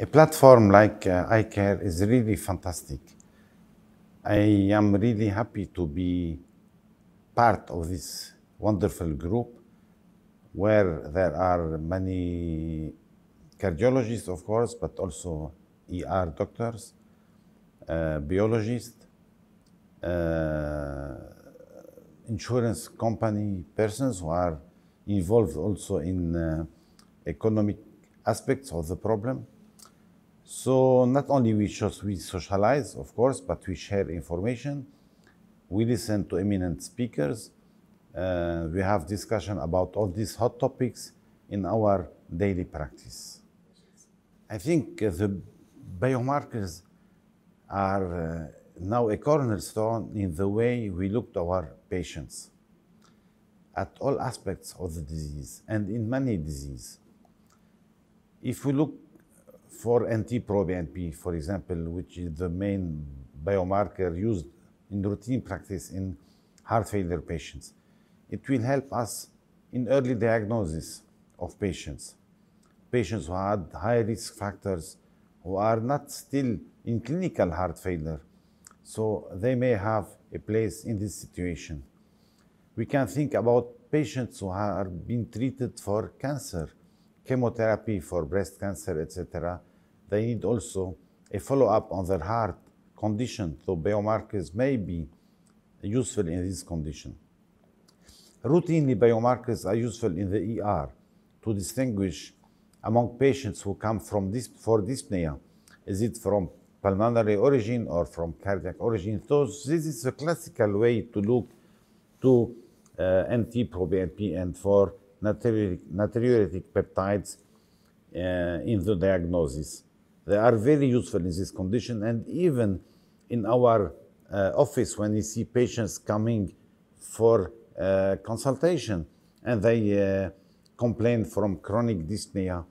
a platform like uh, iCare is really fantastic. I am really happy to be part of this wonderful group where there are many cardiologists, of course, but also ER doctors, uh, biologists, uh, insurance company persons who are involved also in uh, economic aspects of the problem. So not only we just we socialize, of course, but we share information. We listen to eminent speakers. Uh, we have discussion about all these hot topics in our daily practice. I think uh, the biomarkers are uh, now a cornerstone in the way we look to our patients at all aspects of the disease and in many diseases. If we look for anti-proBNP, for example, which is the main biomarker used in routine practice in heart failure patients. It will help us in early diagnosis of patients, patients who had high risk factors, who are not still in clinical heart failure. So they may have a place in this situation. We can think about patients who are being treated for cancer chemotherapy for breast cancer, etc., they need also a follow-up on their heart condition, so biomarkers may be useful in this condition. Routinely, biomarkers are useful in the ER to distinguish among patients who come from this for dyspnea. Is it from pulmonary origin or from cardiac origin? So this is a classical way to look to uh, NT-proBNP and for natriuretic, natriuretic peptides uh, in the diagnosis. They are very useful in this condition and even in our uh, office when we see patients coming for uh, consultation and they complain from chronic dyspnea,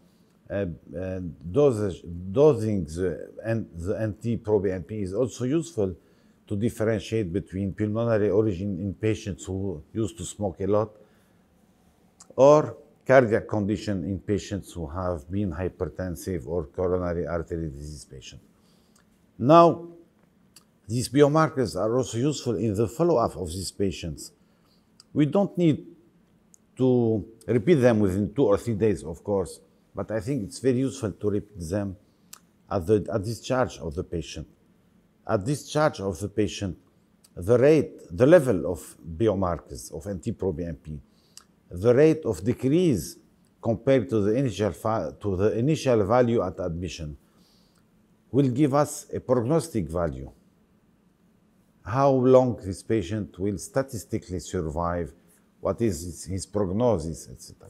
dosage, dosing the, and the anti-proBNP is also useful to differentiate between pulmonary origin in patients who used to smoke a lot or cardiac condition in patients who have been hypertensive or coronary artery disease patient. Now, these biomarkers are also useful in the follow-up of these patients. We don't need to repeat them within two or three days, of course, but I think it's very useful to repeat them at, the, at discharge of the patient. At discharge of the patient, the rate, the level of biomarkers of NT-proBNP the rate of decrease compared to the initial, to the initial value at admission will give us a prognostic value. How long this patient will statistically survive, what is his, his prognosis, etc.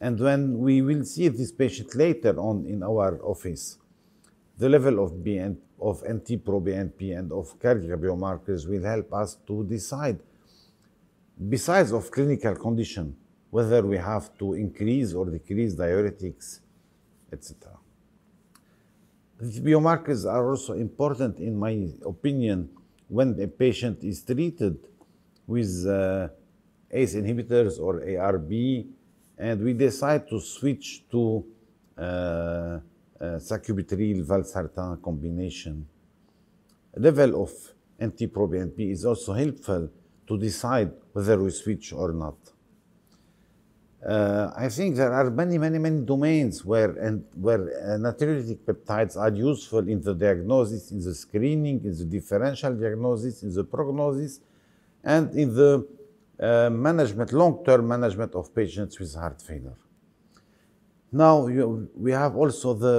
And when we will see this patient later on in our office, the level of BNP of NT-proBNP and of cardiac biomarkers will help us to decide besides of clinical condition, whether we have to increase or decrease diuretics, etc. These biomarkers are also important, in my opinion, when a patient is treated with uh, ACE inhibitors or ARB, and we decide to switch to uh, uh, sacubitril valsartan combination. Level of NT-proBNP is also helpful to decide whether we switch or not. Uh, I think there are many, many, many domains where and where uh, natriuretic peptides are useful in the diagnosis, in the screening, in the differential diagnosis, in the prognosis, and in the uh, management, long-term management of patients with heart failure. Now you, we have also the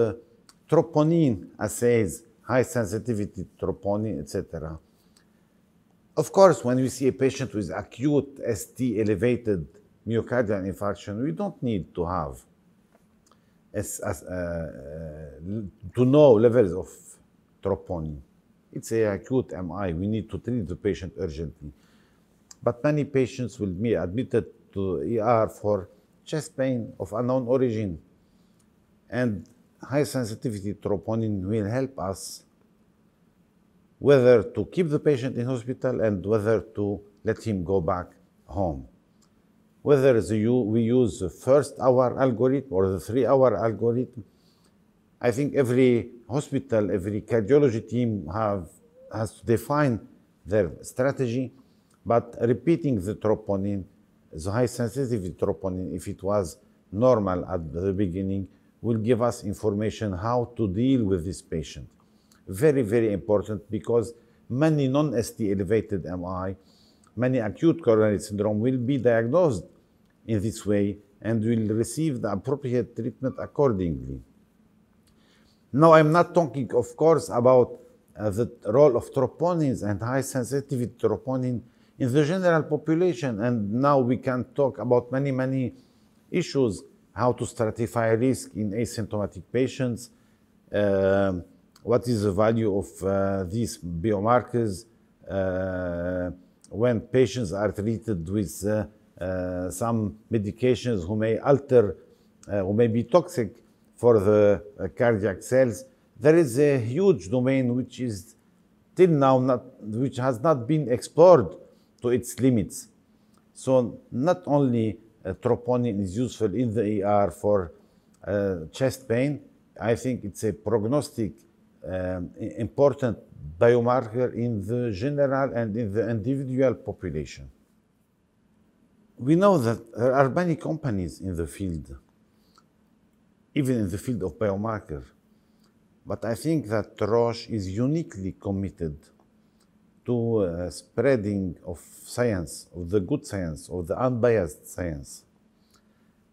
troponin assays, high sensitivity troponin, etc. Of course, when we see a patient with acute ST elevated myocardial infarction, we don't need to have as, as, uh, uh, to know levels of troponin. It's a acute MI. We need to treat the patient urgently. But many patients will be admitted to ER for chest pain of unknown origin. And high sensitivity troponin will help us whether to keep the patient in hospital and whether to let him go back home. Whether the, we use the first hour algorithm or the three hour algorithm, I think every hospital, every cardiology team have, has to define their strategy, but repeating the troponin, the high sensitivity troponin, if it was normal at the beginning, will give us information how to deal with this patient very, very important because many non-ST elevated MI, many acute coronary syndrome will be diagnosed in this way and will receive the appropriate treatment accordingly. Now, I'm not talking, of course, about uh, the role of troponins and high sensitivity troponin in the general population. And now we can talk about many, many issues, how to stratify risk in asymptomatic patients, uh, what is the value of uh, these biomarkers uh, when patients are treated with uh, some medications who may alter, who may be toxic for the cardiac cells. There is a huge domain which is till now not, which has not been explored to its limits. So not only uh, troponin is useful in the ER for uh, chest pain, I think it's a prognostic um, important biomarker in the general and in the individual population. We know that there are many companies in the field, even in the field of biomarker, but I think that Roche is uniquely committed to uh, spreading of science, of the good science, of the unbiased science.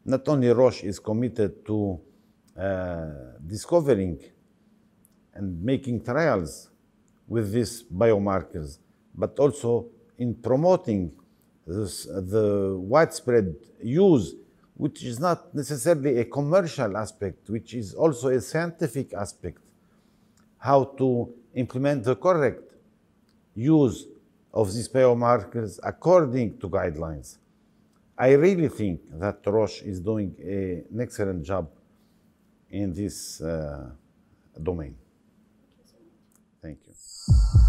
Not only Roche is committed to uh, discovering and making trials with these biomarkers, but also in promoting this, the widespread use, which is not necessarily a commercial aspect, which is also a scientific aspect, how to implement the correct use of these biomarkers according to guidelines. I really think that Roche is doing a, an excellent job in this uh, domain. Thank you.